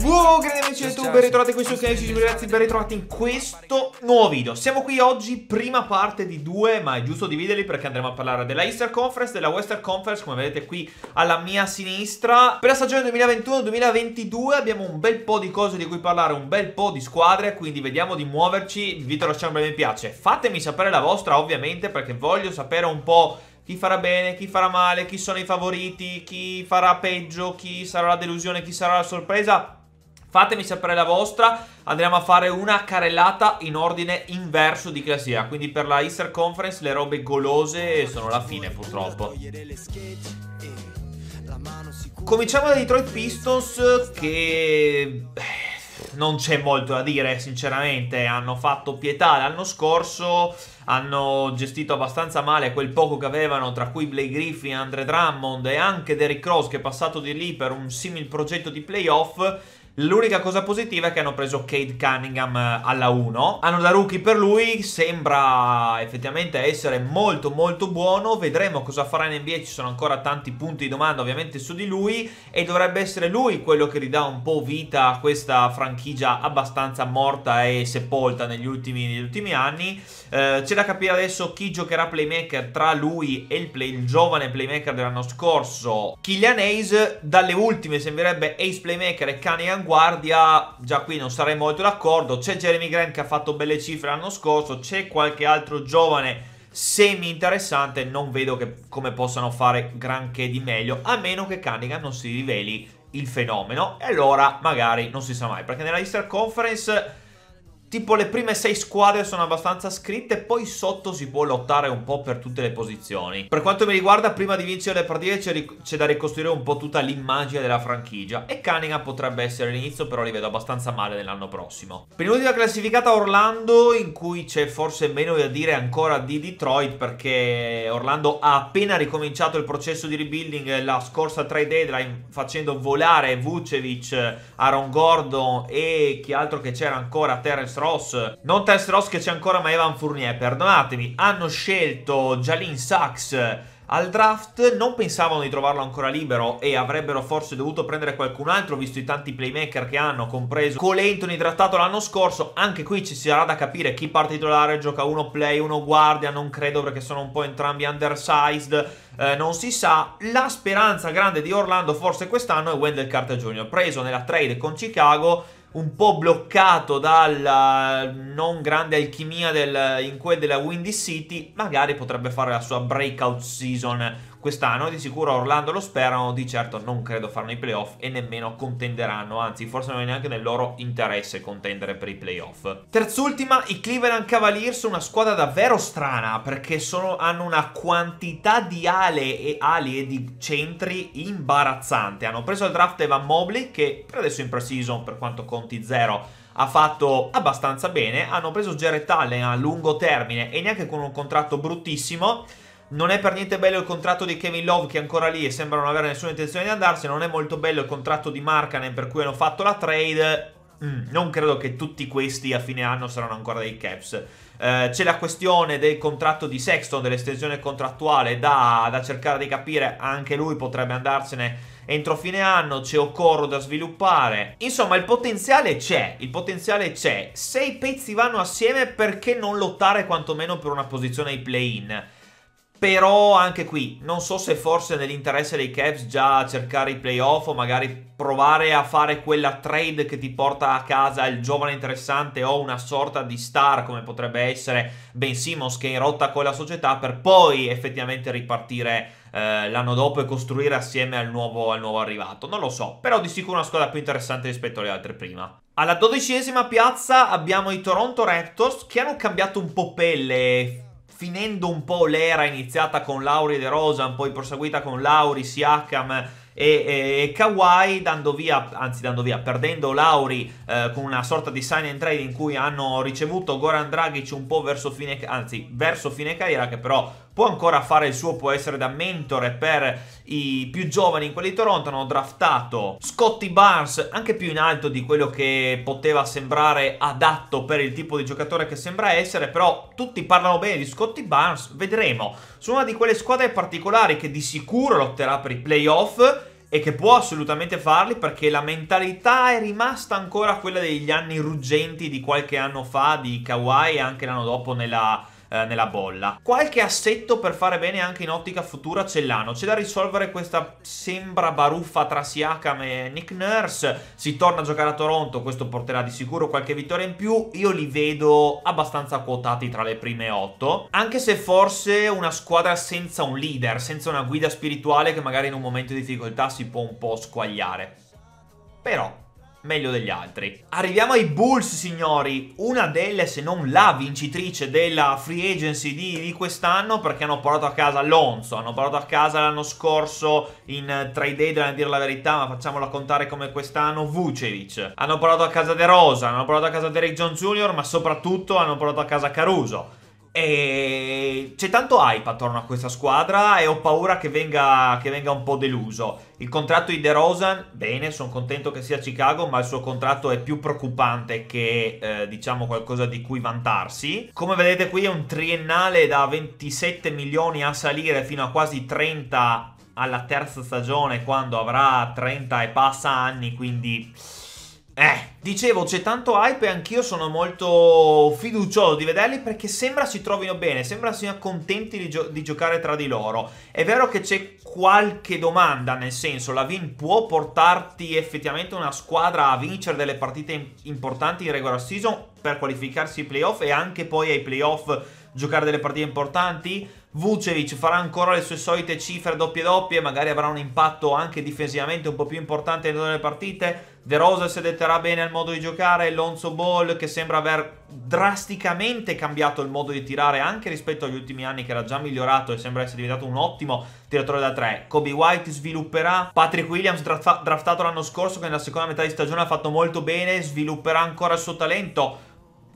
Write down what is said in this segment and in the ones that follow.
Wow, grandi amici di YouTube, ben ritrovati qui su Skype, ragazzi, ben ritrovati in questo nuovo video. Siamo qui oggi, prima parte di due, ma è giusto dividerli perché andremo a parlare della Easter Conference, della Western Conference, come vedete qui alla mia sinistra. Per la stagione 2021-2022 abbiamo un bel po' di cose di cui parlare, un bel po' di squadre, quindi vediamo di muoverci. Vi lasciamo un bel mi piace. Fatemi sapere la vostra, ovviamente, perché voglio sapere un po' Chi farà bene, chi farà male, chi sono i favoriti, chi farà peggio, chi sarà la delusione, chi sarà la sorpresa. Fatemi sapere la vostra, andremo a fare una carellata in ordine inverso di classifica, quindi per la Easter Conference le robe golose sono la fine purtroppo. Cominciamo da Detroit Pistons che eh, non c'è molto da dire, sinceramente. Hanno fatto pietà l'anno scorso, hanno gestito abbastanza male quel poco che avevano, tra cui Blake Griffin, Andre Drummond e anche Derrick Rose, che è passato di lì per un simil progetto di playoff L'unica cosa positiva è che hanno preso Cade Cunningham eh, alla 1. Hanno da rookie per lui, sembra effettivamente essere molto molto buono. Vedremo cosa farà in NBA, ci sono ancora tanti punti di domanda ovviamente su di lui e dovrebbe essere lui quello che ridà un po' vita a questa franchigia abbastanza morta e sepolta negli ultimi, negli ultimi anni. Eh, c'è da capire adesso chi giocherà playmaker tra lui e il, play, il giovane playmaker dell'anno scorso, Killian Hayes. Dalle ultime sembrerebbe Ace playmaker e Cunningham guardia, già qui non sarei molto d'accordo. C'è Jeremy Grant che ha fatto belle cifre l'anno scorso, c'è qualche altro giovane semi interessante, non vedo che, come possano fare granché di meglio, a meno che Cunningham non si riveli il fenomeno e allora magari non si sa mai perché nella Easter Conference Tipo le prime sei squadre sono abbastanza scritte, poi sotto si può lottare un po' per tutte le posizioni. Per quanto mi riguarda, prima di vincere le partite c'è, da ricostruire un po' tutta l'immagine della franchigia e Cunningham potrebbe essere l'inizio, però li vedo abbastanza male nell'anno prossimo. Penultima classificata Orlando, in cui c'è forse meno da dire ancora di Detroit, perché Orlando ha appena ricominciato il processo di rebuilding eh, la scorsa trade deadline, facendo volare Vucevic, eh, Aaron Gordon e chi altro che c'era ancora, Terrence Ross, non Terence Ross che c'è ancora ma Evan Fournier, perdonatemi, hanno scelto Jalin Sachs al draft, non pensavano di trovarlo ancora libero e avrebbero forse dovuto prendere qualcun altro visto i tanti playmaker che hanno, compreso Cole Anthony trattato l'anno scorso, anche qui ci sarà da capire chi parte titolare, gioca uno play, uno guardia, non credo perché sono un po' entrambi undersized, eh, non si sa, la speranza grande di Orlando forse quest'anno è Wendell Carter Jr., preso nella trade con Chicago un po' bloccato dalla non grande alchimia del, in quel della Windy City, magari potrebbe fare la sua breakout season quest'anno. Di sicuro Orlando lo sperano, di certo non credo faranno i playoff e nemmeno contenderanno, anzi forse non è neanche nel loro interesse contendere per i playoff. Terz'ultima, i Cleveland Cavaliers, una squadra davvero strana perché sono, hanno una quantità di ale e ali e di centri imbarazzante. Hanno preso il draft Evan Mobley che per adesso in pre-season per quanto conti zero ha fatto abbastanza bene, hanno preso Jared Allen a lungo termine e neanche con un contratto bruttissimo non è per niente bello il contratto di Kevin Love che è ancora lì e sembra non avere nessuna intenzione di andarsene. Non è molto bello il contratto di Markanen per cui hanno fatto la trade. Mm, non credo che tutti questi a fine anno saranno ancora dei Caps. Eh, c'è la questione del contratto di Sexton, dell'estensione contrattuale da, da cercare di capire. Anche lui potrebbe andarsene entro fine anno c'è occorro da sviluppare. Insomma, il potenziale c'è, il potenziale c'è. Se i pezzi vanno assieme, perché non lottare quantomeno per una posizione ai play-in? Però anche qui, non so se forse nell'interesse dei Caps già cercare i playoff o magari provare a fare quella trade che ti porta a casa il giovane interessante o una sorta di star come potrebbe essere Ben Simmons che è in rotta con la società per poi effettivamente ripartire eh, l'anno dopo e costruire assieme al nuovo, al nuovo arrivato. Non lo so, però di sicuro una squadra più interessante rispetto alle altre prima. Alla dodicesima piazza abbiamo i Toronto Raptors che hanno cambiato un po' pelle finendo un po' l'era iniziata con Lauri e De Rosan, poi proseguita con Lauri, Siakam e, e, Kawhi dando via, anzi dando via, perdendo Lauri eh, con una sorta di sign and trade in cui hanno ricevuto Goran Dragic un po' verso fine, anzi, verso fine carriera che però può ancora fare il suo, può essere da mentore per i più giovani, quelli di Toronto, hanno draftato Scotty Barnes anche più in alto di quello che poteva sembrare adatto per il tipo di giocatore che sembra essere, però tutti parlano bene di Scotty Barnes, vedremo. Su una di quelle squadre particolari che di sicuro lotterà per i playoff e che può assolutamente farli perché la mentalità è rimasta ancora quella degli anni ruggenti di qualche anno fa di Kawhi e anche l'anno dopo nella eh, nella bolla. Qualche assetto per fare bene anche in ottica futura ce l'hanno. C'è da risolvere questa sembra baruffa tra Siakam e Nick Nurse. Si torna a giocare a Toronto, questo porterà di sicuro qualche vittoria in più. Io li vedo abbastanza quotati tra le prime 8. Anche se forse una squadra senza un leader, senza una guida spirituale che magari in un momento di difficoltà si può un po' squagliare. Però meglio degli altri. Arriviamo ai Bulls, signori, una delle, se non la vincitrice della free agency di, di quest'anno, perché hanno portato a casa Lonzo, hanno portato a casa l'anno scorso in eh, trade day, dobbiamo dire la verità, ma facciamola contare come quest'anno, Vucevic. Hanno portato a casa De Rosa, hanno portato a casa Derek John Jr., ma soprattutto hanno portato a casa Caruso e c'è tanto hype attorno a questa squadra e ho paura che venga, che venga un po' deluso. Il contratto di De Rosan, bene, sono contento che sia a Chicago, ma il suo contratto è più preoccupante che eh, diciamo qualcosa di cui vantarsi. Come vedete qui è un triennale da 27 milioni a salire fino a quasi 30 alla terza stagione quando avrà 30 e passa anni, quindi eh, dicevo, c'è tanto hype e anch'io sono molto fiducioso di vederli perché sembra si trovino bene, sembra siano contenti di, gio di, giocare tra di loro. È vero che c'è qualche domanda, nel senso, la Vin può portarti effettivamente una squadra a vincere delle partite importanti in regular season per qualificarsi ai playoff e anche poi ai playoff giocare delle partite importanti? Vucevic farà ancora le sue solite cifre doppie doppie, magari avrà un impatto anche difensivamente un po' più importante nelle partite. De Rosa si adatterà bene al modo di giocare, Lonzo Ball che sembra aver drasticamente cambiato il modo di tirare anche rispetto agli ultimi anni che era già migliorato e sembra essere diventato un ottimo tiratore da tre. Kobe White svilupperà, Patrick Williams draftato l'anno scorso che nella seconda metà di stagione ha fatto molto bene, svilupperà ancora il suo talento.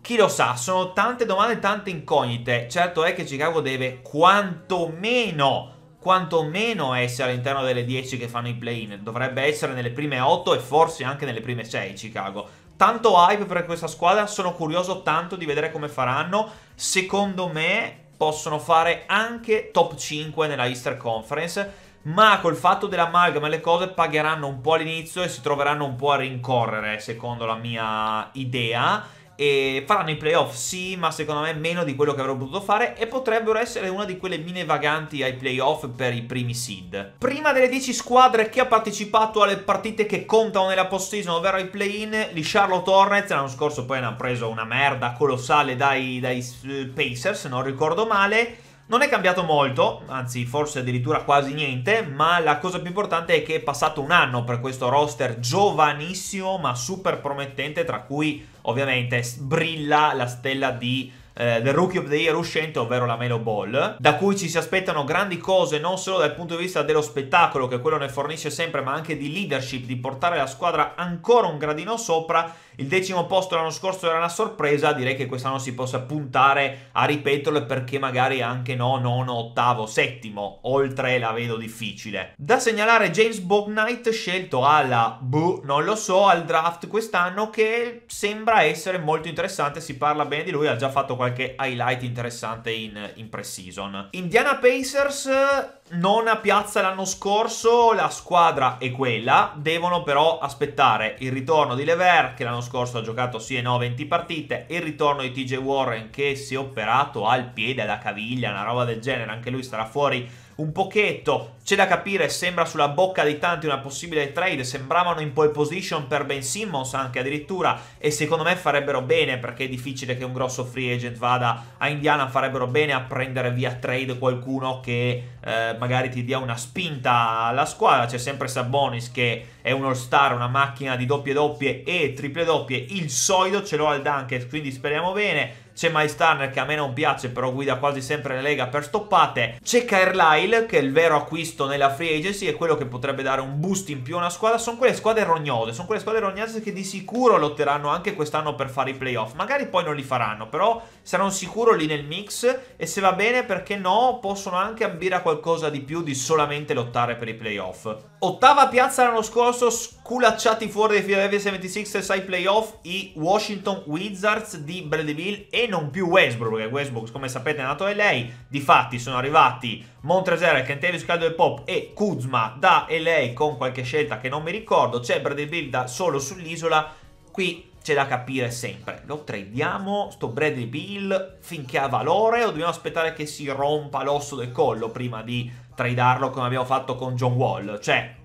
Chi lo sa, sono tante domande e tante incognite. Certo è che Chicago deve quantomeno quantomeno essere all'interno delle 10 che fanno i play-in. Dovrebbe essere nelle prime 8 e forse anche nelle prime 6 Chicago. Tanto hype per questa squadra, sono curioso tanto di vedere come faranno. Secondo me possono fare anche top 5 nella Easter Conference, ma col fatto dell'amalgama le cose pagheranno un po' all'inizio e si troveranno un po' a rincorrere, secondo la mia idea e faranno i playoff sì, ma secondo me meno di quello che avrebbero potuto fare e potrebbero essere una di quelle mine vaganti ai playoff per i primi seed. Prima delle 10 squadre che ha partecipato alle partite che contano nella post season ovvero i play-in, gli Charlotte Hornets l'anno scorso poi ne hanno preso una merda colossale dai, dai eh, Pacers, se non ricordo male non è cambiato molto, anzi forse addirittura quasi niente, ma la cosa più importante è che è passato un anno per questo roster giovanissimo ma super promettente, tra cui ovviamente brilla la stella di eh, del Rookie of the Year uscente, ovvero la Melo Ball, da cui ci si aspettano grandi cose non solo dal punto di vista dello spettacolo, che quello ne fornisce sempre, ma anche di leadership, di portare la squadra ancora un gradino sopra il decimo posto l'anno scorso era una sorpresa, direi che quest'anno si possa puntare a ripeterlo perché magari anche no, nono, ottavo, settimo, oltre la vedo difficile. Da segnalare James Bognite scelto alla, boh, non lo so, al draft quest'anno che sembra essere molto interessante, si parla bene di lui, ha già fatto qualche highlight interessante in, in pre-season. Indiana Pacers Non nona piazza l'anno scorso, la squadra è quella, devono però aspettare il ritorno di Lever che l'anno scorso ha giocato sì e no 20 partite, il ritorno di TJ Warren che si è operato al piede, alla caviglia, una roba del genere, anche lui starà fuori un pochetto, c'è da capire, sembra sulla bocca di tanti una possibile trade, sembravano in pole position per Ben Simmons anche addirittura e secondo me farebbero bene perché è difficile che un grosso free agent vada a Indiana, farebbero bene a prendere via trade qualcuno che eh, magari ti dia una spinta alla squadra, c'è sempre Sabonis che è un all-star, una macchina di doppie doppie e triple doppie, il solido ce l'ho al Dunker, quindi speriamo bene, c'è Miles Turner che a me non piace però guida quasi sempre la Lega per stoppate, c'è Carlisle che è il vero acquisto nella free agency è quello che potrebbe dare un boost in più a una squadra, sono quelle squadre rognose, sono quelle squadre rognose che di sicuro lotteranno anche quest'anno per fare i playoff, magari poi non li faranno, però saranno sicuro lì nel mix e se va bene perché no possono anche ambire a qualcosa di più di solamente lottare per i playoff. Ottava piazza l'anno scorso, sculacciati fuori dai Philadelphia 76 ers ai playoff i Washington Wizards di Bradley Bill e e non più Westbrook, perché Westbrook, come sapete, è nato a LA. Difatti sono arrivati Montresera, Kentavious Caldwell Pop e Kuzma da LA con qualche scelta che non mi ricordo. C'è Bradley Bill da solo sull'isola. Qui c'è da capire sempre. Lo tradiamo, sto Bradley Bill, finché ha valore o dobbiamo aspettare che si rompa l'osso del collo prima di tradarlo come abbiamo fatto con John Wall? Cioè,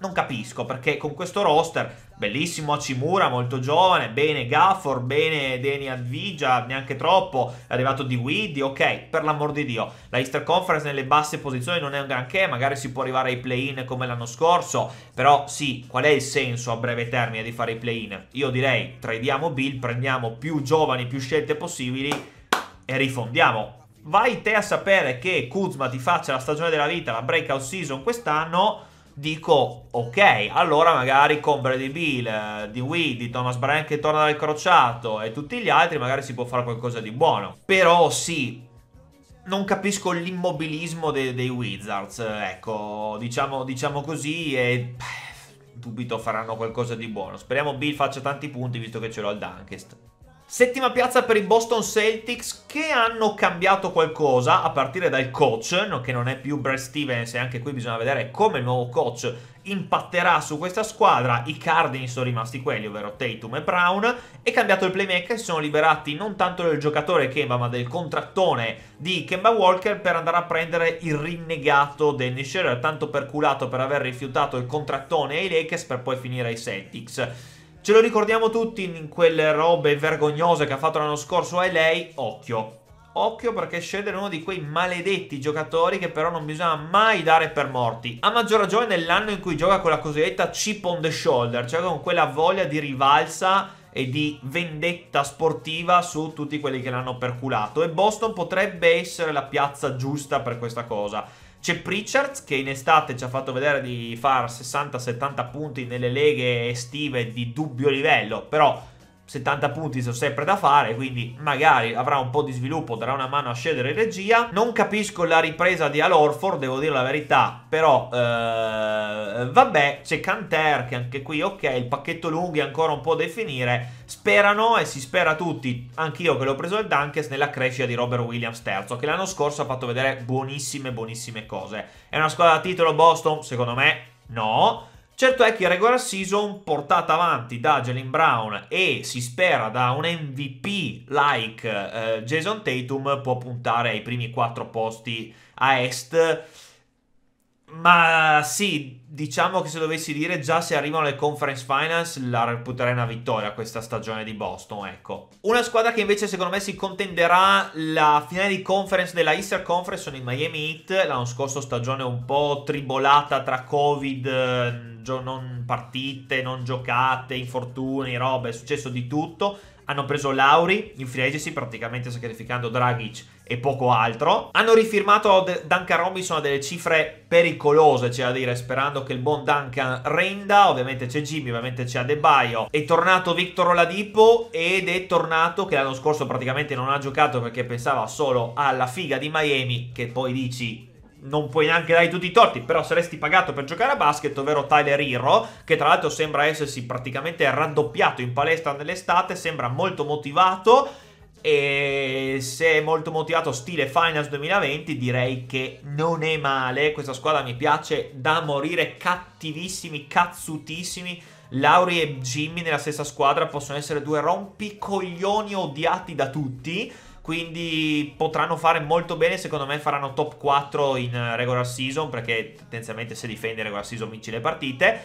non capisco perché con questo roster bellissimo Acimura, molto giovane, bene Gafford, bene Deni Advigia, neanche troppo, è arrivato di Widdy, ok, per l'amor di Dio, la Easter Conference nelle basse posizioni non è un granché, magari si può arrivare ai play-in come l'anno scorso, però sì, qual è il senso a breve termine di fare i play-in? Io direi, tradiamo Bill, prendiamo più giovani, più scelte possibili e rifondiamo. Vai te a sapere che Kuzma ti faccia la stagione della vita, la breakout season quest'anno dico ok, allora magari con Brady Bill, eh, di di Thomas Bryan che torna dal crociato e tutti gli altri magari si può fare qualcosa di buono. Però sì, non capisco l'immobilismo dei, dei Wizards, ecco, diciamo, diciamo così e dubito faranno qualcosa di buono. Speriamo Bill faccia tanti punti visto che ce l'ho al Dunkest. Settima piazza per i Boston Celtics che hanno cambiato qualcosa a partire dal coach, che non è più Brad Stevens e anche qui bisogna vedere come il nuovo coach impatterà su questa squadra. I Cardini sono rimasti quelli, ovvero Tatum e Brown. e cambiato il playmaker, sono liberati non tanto del giocatore Kemba ma del contrattone di Kemba Walker per andare a prendere il rinnegato Dennis Scherer, tanto perculato per aver rifiutato il contrattone ai Lakers per poi finire ai Celtics. Ce lo ricordiamo tutti in quelle robe vergognose che ha fatto l'anno scorso a lei, occhio. Occhio perché Shedder è uno di quei maledetti giocatori che però non bisogna mai dare per morti. A maggior ragione nell'anno in cui gioca con la cosiddetta chip on the shoulder, cioè con quella voglia di rivalsa e di vendetta sportiva su tutti quelli che l'hanno perculato. E Boston potrebbe essere la piazza giusta per questa cosa c'è Pritchard che in estate ci ha fatto vedere di far 60-70 punti nelle leghe estive di dubbio livello, però 70 punti sono sempre da fare, quindi magari avrà un po' di sviluppo, darà una mano a scendere regia. Non capisco la ripresa di Al Orford, devo dire la verità, però eh, vabbè, c'è Canter che anche qui ok, il pacchetto lunghi è ancora un po' da definire. Sperano e si spera tutti, anch'io che l'ho preso il Dunkes, nella crescita di Robert Williams terzo, che l'anno scorso ha fatto vedere buonissime buonissime cose. È una squadra da titolo Boston? Secondo me no. Certo è che in regular season portata avanti da Jalen Brown e si spera da un MVP like eh, Jason Tatum può puntare ai primi quattro posti a est. Ma sì, diciamo che se dovessi dire già se arrivano le conference finals la reputerei una vittoria questa stagione di Boston, ecco. Una squadra che invece secondo me si contenderà la finale di conference della Easter Conference sono i Miami Heat, l'anno scorso stagione un po' tribolata tra Covid, gio- non partite, non giocate, infortuni, roba, è successo di tutto. Hanno preso Lauri in free agency praticamente sacrificando Dragic e poco altro. Hanno rifirmato Duncan Robinson a delle cifre pericolose, c'è da dire, sperando che il buon Duncan renda. Ovviamente c'è Jimmy, ovviamente c'è Adebayo. È tornato Victor Oladipo ed è tornato che l'anno scorso praticamente non ha giocato perché pensava solo alla figa di Miami, che poi dici non puoi neanche dare tutti i torti, però saresti pagato per giocare a basket, ovvero Tyler Hero, che tra l'altro sembra essersi praticamente raddoppiato in palestra nell'estate, sembra molto motivato e se è molto motivato stile Finals 2020 direi che non è male, questa squadra mi piace da morire, cattivissimi, cazzutissimi. Lauri e Jimmy nella stessa squadra possono essere due rompicoglioni odiati da tutti quindi potranno fare molto bene, secondo me faranno top 4 in regular season, perché tendenzialmente se difende in regular season vinci le partite.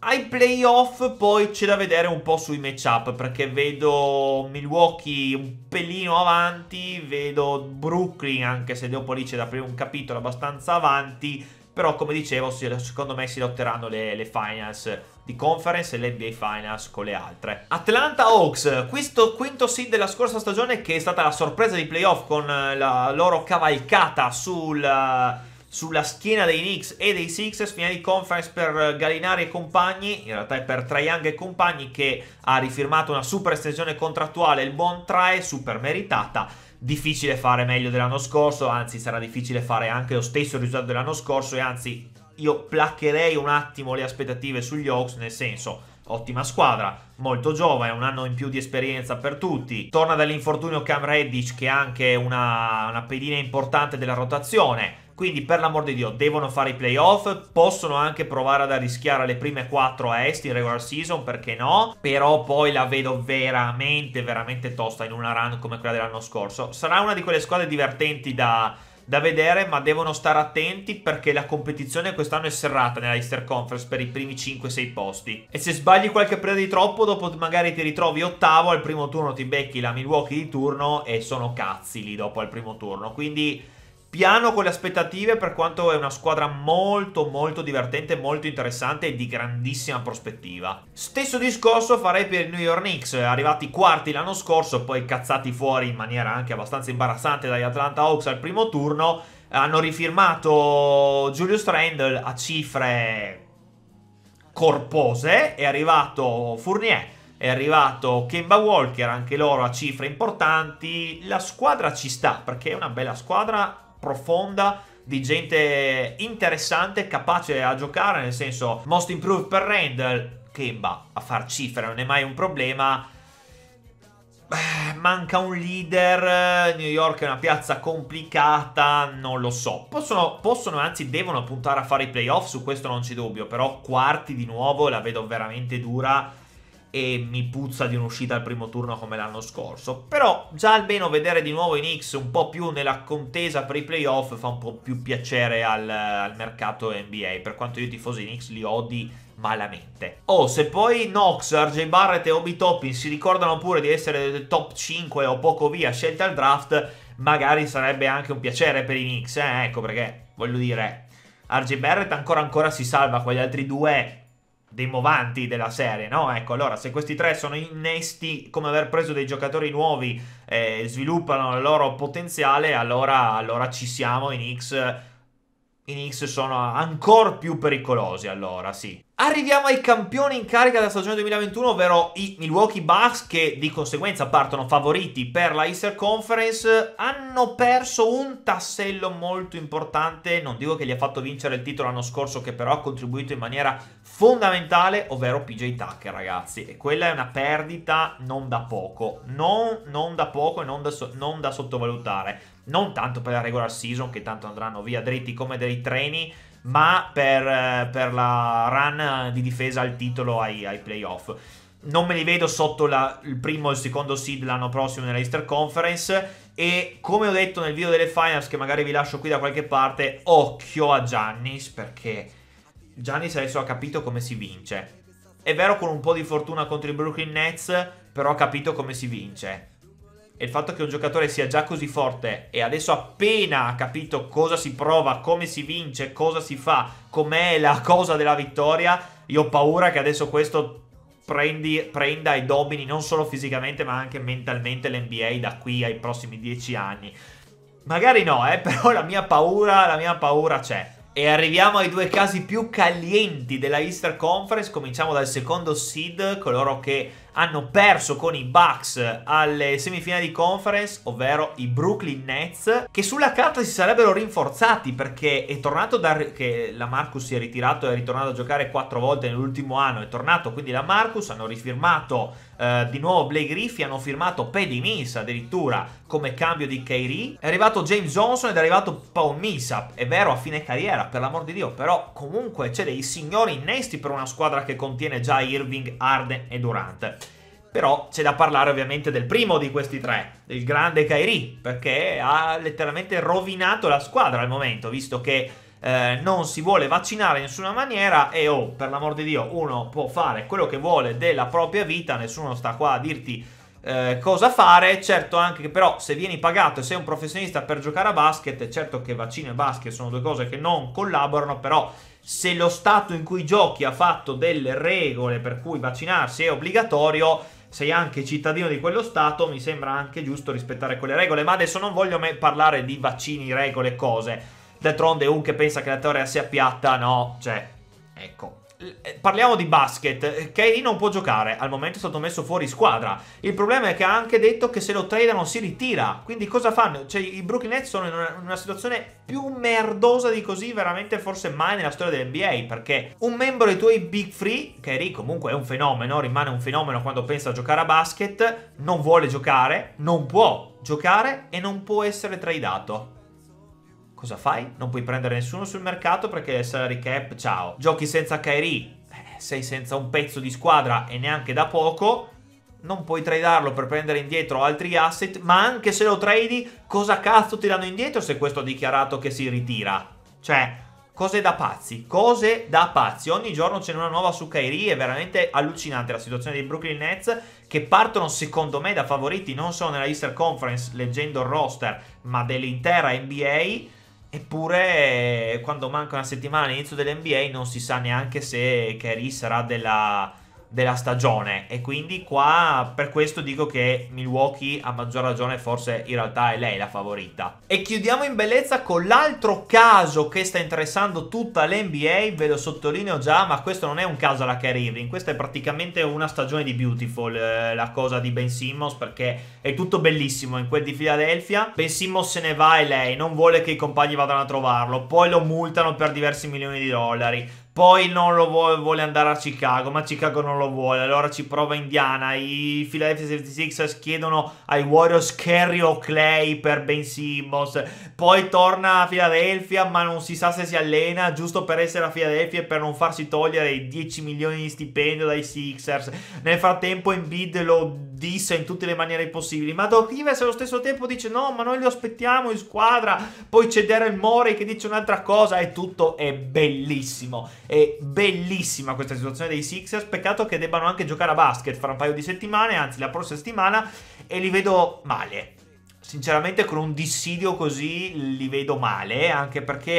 Ai playoff poi c'è da vedere un po' sui matchup, perché vedo Milwaukee un pelino avanti, vedo Brooklyn, anche se dopo lì c'è da aprire un capitolo abbastanza avanti, però come dicevo, secondo me si lotteranno le, le finals di conference e le NBA finals con le altre. Atlanta Hawks, questo quinto seed della scorsa stagione che è stata la sorpresa di playoff con eh, la loro cavalcata sul eh, sulla schiena dei Knicks e dei Sixers, finale di conference per eh, Gallinari e compagni, in realtà è per Trae Young e compagni che ha rifirmato una super estensione contrattuale, il buon Trae, super meritata difficile fare meglio dell'anno scorso, anzi sarà difficile fare anche lo stesso risultato dell'anno scorso e anzi io placcherei un attimo le aspettative sugli Hawks, nel senso ottima squadra, molto giovane, un anno in più di esperienza per tutti. Torna dall'infortunio Cam Reddish che è anche una, una pedina importante della rotazione. Quindi, per l'amor di Dio, devono fare i playoff. Possono anche provare ad arrischiare le prime 4 a est in regular season, perché no? Però poi la vedo veramente, veramente tosta in una run come quella dell'anno scorso. Sarà una di quelle squadre divertenti da da vedere, ma devono stare attenti perché la competizione quest'anno è serrata nella Easter Conference per i primi 5-6 posti. E se sbagli qualche preda di troppo, dopo magari ti ritrovi ottavo, al primo turno ti becchi la Milwaukee di turno e sono cazzi lì dopo al primo turno. Quindi piano con le aspettative per quanto è una squadra molto molto divertente, molto interessante e di grandissima prospettiva. Stesso discorso farei per il New York Knicks, arrivati quarti l'anno scorso, poi cazzati fuori in maniera anche abbastanza imbarazzante dagli Atlanta Hawks al primo turno, hanno rifirmato Julius Randle a cifre corpose, è arrivato Fournier è arrivato Kemba Walker, anche loro a cifre importanti. La squadra ci sta perché è una bella squadra profonda di gente interessante, capace a giocare, nel senso most improved per Randall, Kemba a far cifre non è mai un problema. Eh, manca un leader, New York è una piazza complicata, non lo so. Possono, possono, anzi devono puntare a fare i playoff, su questo non c'è dubbio, però quarti di nuovo la vedo veramente dura e mi puzza di un'uscita al primo turno come l'anno scorso. Però già almeno vedere di nuovo i Knicks un po' più nella contesa per i playoff fa un po' più piacere al, al mercato NBA. Per quanto io tifosi Knicks li odi malamente. Oh, se poi Knox, RJ Barrett e Obi Toppin si ricordano pure di essere top 5 o poco via scelta al draft, magari sarebbe anche un piacere per i Knicks, eh? ecco perché voglio dire... RJ Barrett ancora ancora si salva, quegli altri due dei movanti della serie, no? Ecco, allora, se questi tre sono innesti come aver preso dei giocatori nuovi e eh, sviluppano il loro potenziale, allora, allora ci siamo in X. I Knicks sono ancora più pericolosi allora, sì. Arriviamo ai campioni in carica della stagione 2021, ovvero i Milwaukee Bucks, che di conseguenza partono favoriti per la Easter Conference. Hanno perso un tassello molto importante, non dico che gli ha fatto vincere il titolo l'anno scorso, che però ha contribuito in maniera fondamentale, ovvero PJ Tucker, ragazzi. E quella è una perdita non da poco, non, non da poco e non da, non da sottovalutare. Non tanto per la regular season, che tanto andranno via dritti come dei treni, ma per, eh, per la run di difesa al titolo ai, ai playoff. Non me li vedo sotto la, il primo e il secondo seed l'anno prossimo nella Easter Conference. E come ho detto nel video delle finals, che magari vi lascio qui da qualche parte, occhio a Giannis perché Giannis adesso ha capito come si vince. È vero con un po' di fortuna contro i Brooklyn Nets, però ha capito come si vince e il fatto che un giocatore sia già così forte e adesso appena ha capito cosa si prova, come si vince, cosa si fa, com'è la cosa della vittoria, io ho paura che adesso questo prendi, prenda e domini non solo fisicamente ma anche mentalmente l'NBA da qui ai prossimi dieci anni. Magari no, eh, però la mia paura, la mia paura c'è. E arriviamo ai due casi più calienti della Easter Conference, cominciamo dal secondo seed, coloro che hanno perso con i Bucks alle semifinali di conference, ovvero i Brooklyn Nets, che sulla carta si sarebbero rinforzati perché è tornato da... che la Marcus si è ritirato e è ritornato a giocare quattro volte nell'ultimo anno, è tornato quindi la Marcus, hanno rifirmato eh, di nuovo Blake Griffin, hanno firmato Paddy Mills addirittura come cambio di Kyrie, è arrivato James Johnson ed è arrivato Paul Millsap, è vero a fine carriera per l'amor di Dio, però comunque c'è dei signori innesti per una squadra che contiene già Irving, Arden e Durant. Però c'è da parlare ovviamente del primo di questi tre, del grande Kyrie, perché ha letteralmente rovinato la squadra al momento, visto che eh, non si vuole vaccinare in nessuna maniera e oh, per l'amor di Dio, uno può fare quello che vuole della propria vita, nessuno sta qua a dirti eh, cosa fare, certo anche che però se vieni pagato e sei un professionista per giocare a basket, certo che vaccino e basket sono due cose che non collaborano, però se lo stato in cui giochi ha fatto delle regole per cui vaccinarsi è obbligatorio, sei anche cittadino di quello stato, mi sembra anche giusto rispettare quelle regole, ma adesso non voglio parlare di vaccini, regole, cose D'altronde un che pensa che la teoria sia piatta, no, cioè, ecco. Eh, parliamo di basket, eh, Kairi non può giocare, al momento è stato messo fuori squadra. Il problema è che ha anche detto che se lo tradano si ritira. Quindi cosa fanno? Cioè, i Brooklyn Nets sono in una, in una situazione più merdosa di così, veramente forse mai nella storia dell'NBA. Perché un membro dei tuoi Big Free, Kairi comunque è un fenomeno, rimane un fenomeno quando pensa a giocare a basket, non vuole giocare, non può giocare e non può essere tradato cosa fai? Non puoi prendere nessuno sul mercato perché salary cap, ciao. Giochi senza Kairi, eh, sei senza un pezzo di squadra e neanche da poco, non puoi tradarlo per prendere indietro altri asset, ma anche se lo tradi, cosa cazzo ti danno indietro se questo ha dichiarato che si ritira? Cioè, cose da pazzi, cose da pazzi. Ogni giorno c'è una nuova su Kairi, è veramente allucinante la situazione dei Brooklyn Nets che partono secondo me da favoriti non solo nella Easter Conference leggendo il roster, ma dell'intera NBA Eppure, quando manca una settimana all'inizio dell'NBA, non si sa neanche se Kerry sarà della della stagione e quindi qua per questo dico che Milwaukee a maggior ragione forse in realtà è lei la favorita. E chiudiamo in bellezza con l'altro caso che sta interessando tutta l'NBA, ve lo sottolineo già, ma questo non è un caso alla Kyrie Irving, questa è praticamente una stagione di Beautiful eh, la cosa di Ben Simmons perché è tutto bellissimo in quel di Philadelphia, Ben Simmons se ne va e lei non vuole che i compagni vadano a trovarlo, poi lo multano per diversi milioni di dollari, poi non lo vuole, vuole andare a Chicago, ma Chicago non lo vuole, allora ci prova Indiana. I Philadelphia 76ers chiedono ai Warriors Kerry o Clay per Ben Simmons. Poi torna a Philadelphia, ma non si sa se si allena, giusto per essere a Philadelphia e per non farsi togliere i 10 milioni di stipendio dai Sixers. Nel frattempo Embiid lo disse in tutte le maniere possibili. Ma Doc Rivers allo stesso tempo dice: No, ma noi lo aspettiamo in squadra. Poi c'è Daryl Morey che dice un'altra cosa. E tutto è bellissimo. È bellissima questa situazione dei Sixers. Peccato che debbano anche giocare a basket fra un paio di settimane, anzi la prossima settimana, e li vedo male. Sinceramente, con un dissidio così li vedo male, anche perché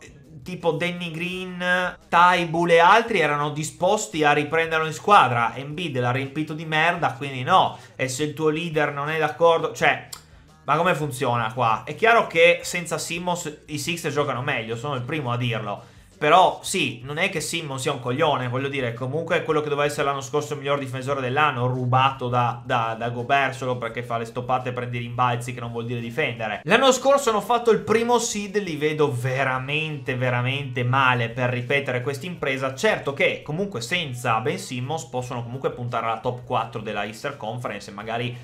eh, tipo Danny Green, Taibul e altri erano disposti a riprenderlo in squadra. Embiid l'ha riempito di merda, quindi no. E se il tuo leader non è d'accordo, cioè, ma come funziona qua? È chiaro che senza Simmons i Sixers giocano meglio, sono il primo a dirlo però sì, non è che Simmons sia un coglione, voglio dire, comunque è quello che doveva essere l'anno scorso il miglior difensore dell'anno, rubato da, da, da Gobert solo perché fa le stoppate e prende i rimbalzi che non vuol dire difendere. L'anno scorso hanno fatto il primo seed, li vedo veramente, veramente male per ripetere questa impresa. Certo che comunque senza Ben Simmons possono comunque puntare alla top 4 della Easter Conference e magari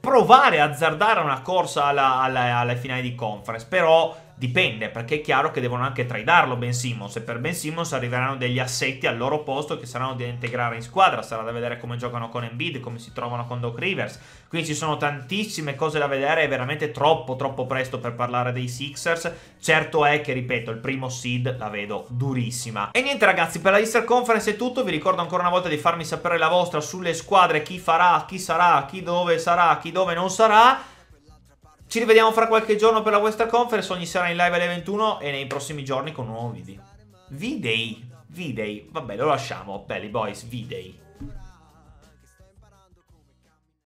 provare a azzardare una corsa alla, alla, alla finale di conference, però Dipende, perché è chiaro che devono anche tradarlo Ben Simmons e per Ben Simmons arriveranno degli assetti al loro posto che saranno da integrare in squadra, sarà da vedere come giocano con Embiid, come si trovano con Doc Rivers, quindi ci sono tantissime cose da vedere, è veramente troppo troppo presto per parlare dei Sixers, certo è che ripeto il primo seed la vedo durissima. E niente ragazzi per la Easter Conference è tutto, vi ricordo ancora una volta di farmi sapere la vostra sulle squadre, chi farà, chi sarà, chi dove sarà, chi dove non sarà, ci rivediamo fra qualche giorno per la Western Conference, ogni sera in live alle 21 e nei prossimi giorni con un nuovo video. V-Day, vabbè lo lasciamo, Belly boys, V-Day.